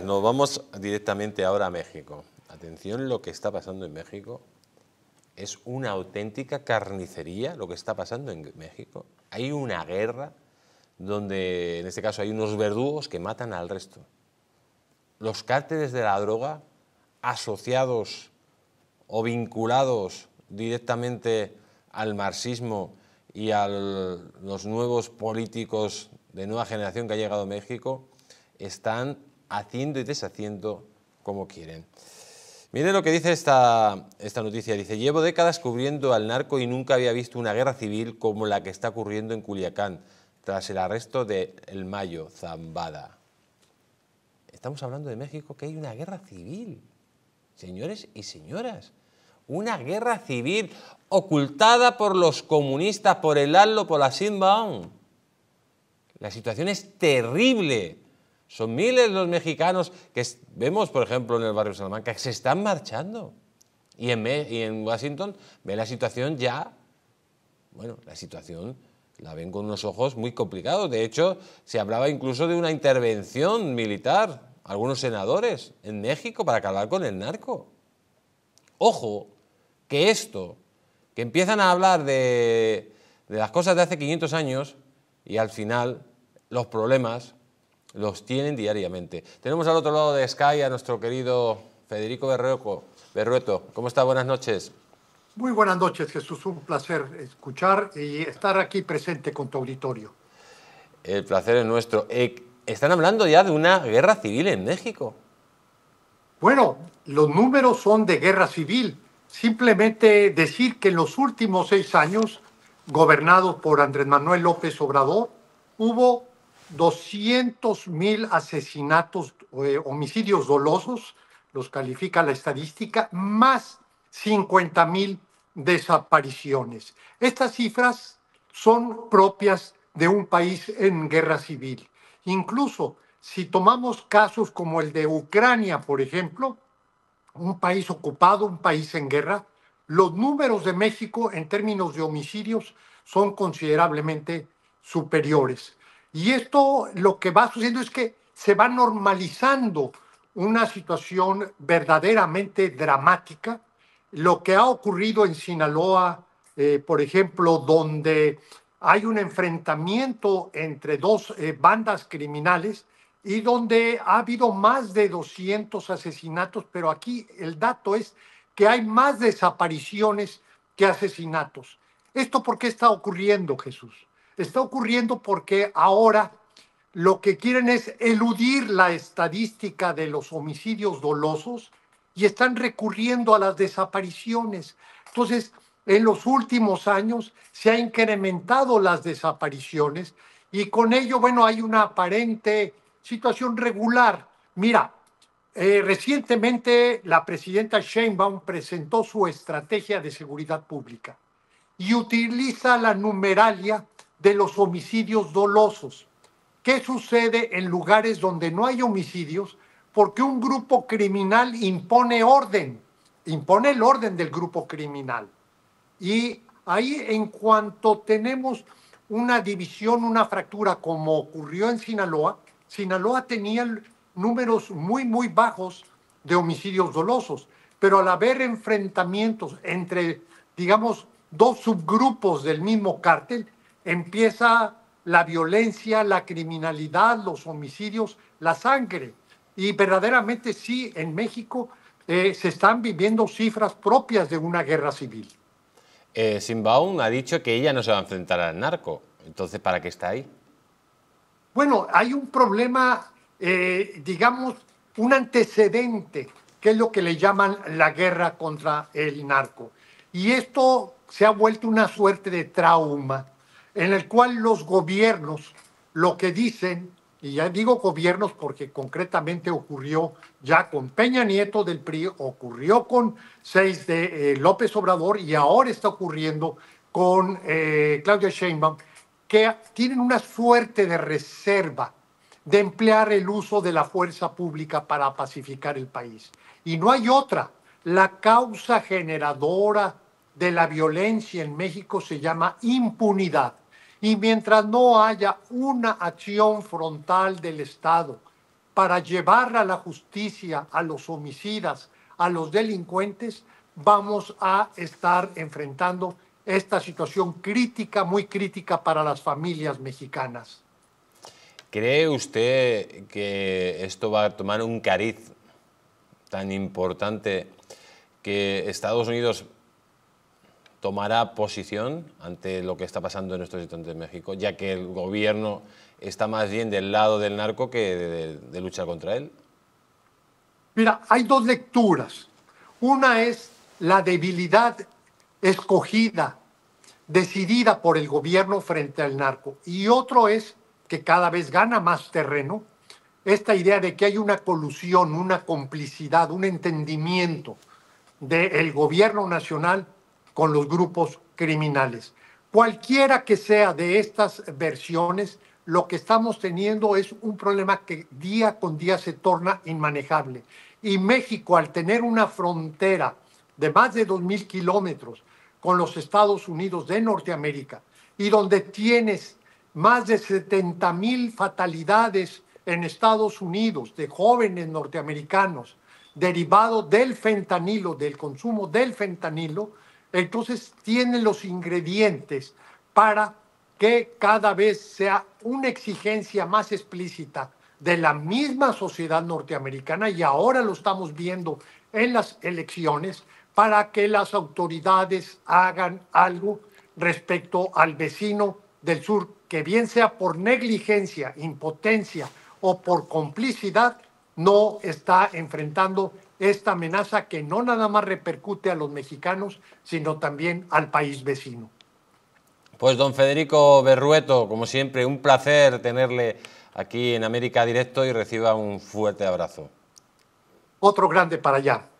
Nos vamos directamente ahora a México. Atención, lo que está pasando en México es una auténtica carnicería lo que está pasando en México. Hay una guerra donde, en este caso, hay unos verdugos que matan al resto. Los cárteles de la droga, asociados o vinculados directamente al marxismo y a los nuevos políticos de nueva generación que ha llegado a México, están haciendo y deshaciendo como quieren. Mire lo que dice esta, esta noticia. Dice, llevo décadas cubriendo al narco y nunca había visto una guerra civil como la que está ocurriendo en Culiacán tras el arresto de El Mayo Zambada. Estamos hablando de México que hay una guerra civil, señores y señoras. Una guerra civil ocultada por los comunistas, por el ALLO, por la Simba. La situación es terrible. Son miles los mexicanos que vemos, por ejemplo, en el barrio Salamanca, que se están marchando. Y en, Washington ve la situación ya, bueno, la situación la ven con unos ojos muy complicados. De hecho, se hablaba incluso de una intervención militar, algunos senadores, en México para acabar con el narco. Ojo, que esto, que empiezan a hablar de las cosas de hace 500 años y al final los problemas los tienen diariamente. Tenemos al otro lado de Sky a nuestro querido Federico Berrueto. ¿Cómo está? Buenas noches. Muy buenas noches, Jesús. Un placer escuchar y estar aquí presente con tu auditorio. El placer es nuestro. Eh, están hablando ya de una guerra civil en México. Bueno, los números son de guerra civil. Simplemente decir que en los últimos seis años, gobernado por Andrés Manuel López Obrador, hubo 200.000 mil asesinatos, o eh, homicidios dolosos, los califica la estadística, más 50 mil desapariciones. Estas cifras son propias de un país en guerra civil. Incluso si tomamos casos como el de Ucrania, por ejemplo, un país ocupado, un país en guerra, los números de México en términos de homicidios son considerablemente superiores. Y esto lo que va sucediendo es que se va normalizando una situación verdaderamente dramática. Lo que ha ocurrido en Sinaloa, eh, por ejemplo, donde hay un enfrentamiento entre dos eh, bandas criminales y donde ha habido más de 200 asesinatos, pero aquí el dato es que hay más desapariciones que asesinatos. ¿Esto por qué está ocurriendo, Jesús? está ocurriendo porque ahora lo que quieren es eludir la estadística de los homicidios dolosos y están recurriendo a las desapariciones. Entonces, en los últimos años se han incrementado las desapariciones y con ello, bueno, hay una aparente situación regular. Mira, eh, recientemente la presidenta Sheinbaum presentó su estrategia de seguridad pública y utiliza la numeralia de los homicidios dolosos. ¿Qué sucede en lugares donde no hay homicidios? Porque un grupo criminal impone orden, impone el orden del grupo criminal. Y ahí en cuanto tenemos una división, una fractura, como ocurrió en Sinaloa, Sinaloa tenía números muy, muy bajos de homicidios dolosos, pero al haber enfrentamientos entre, digamos, dos subgrupos del mismo cártel, empieza la violencia, la criminalidad, los homicidios, la sangre. Y verdaderamente sí, en México eh, se están viviendo cifras propias de una guerra civil. Eh, ha dicho que ella no se va a enfrentar al narco. Entonces, ¿para qué está ahí? Bueno, hay un problema, eh, digamos, un antecedente, que es lo que le llaman la guerra contra el narco. Y esto se ha vuelto una suerte de trauma en el cual los gobiernos lo que dicen, y ya digo gobiernos porque concretamente ocurrió ya con Peña Nieto del PRI, ocurrió con seis de eh, López Obrador y ahora está ocurriendo con eh, Claudia Sheinbaum, que tienen una suerte de reserva de emplear el uso de la fuerza pública para pacificar el país. Y no hay otra. La causa generadora de la violencia en México se llama impunidad. Y mientras no haya una acción frontal del Estado para llevar a la justicia a los homicidas, a los delincuentes, vamos a estar enfrentando esta situación crítica, muy crítica para las familias mexicanas. ¿Cree usted que esto va a tomar un cariz tan importante que Estados Unidos tomará posición ante lo que está pasando en nuestro sector de México, ya que el gobierno está más bien del lado del narco que de, luchar contra él? Mira, hay dos lecturas. Una es la debilidad escogida, decidida por el gobierno frente al narco. Y otro es que cada vez gana más terreno esta idea de que hay una colusión, una complicidad, un entendimiento del gobierno nacional con los grupos criminales. Cualquiera que sea de estas versiones, lo que estamos teniendo es un problema que día con día se torna inmanejable. Y México, al tener una frontera de más de 2.000 kilómetros con los Estados Unidos de Norteamérica, y donde tienes más de 70.000 fatalidades en Estados Unidos de jóvenes norteamericanos derivados del fentanilo, del consumo del fentanilo, entonces tiene los ingredientes para que cada vez sea una exigencia más explícita de la misma sociedad norteamericana, y ahora lo estamos viendo en las elecciones, para que las autoridades hagan algo respecto al vecino del sur, que bien sea por negligencia, impotencia o por complicidad, no está enfrentando esta amenaza que no nada más repercute a los mexicanos, sino también al país vecino. Pues don Federico Berrueto, como siempre, un placer tenerle aquí en América Directo y reciba un fuerte abrazo. Otro grande para allá.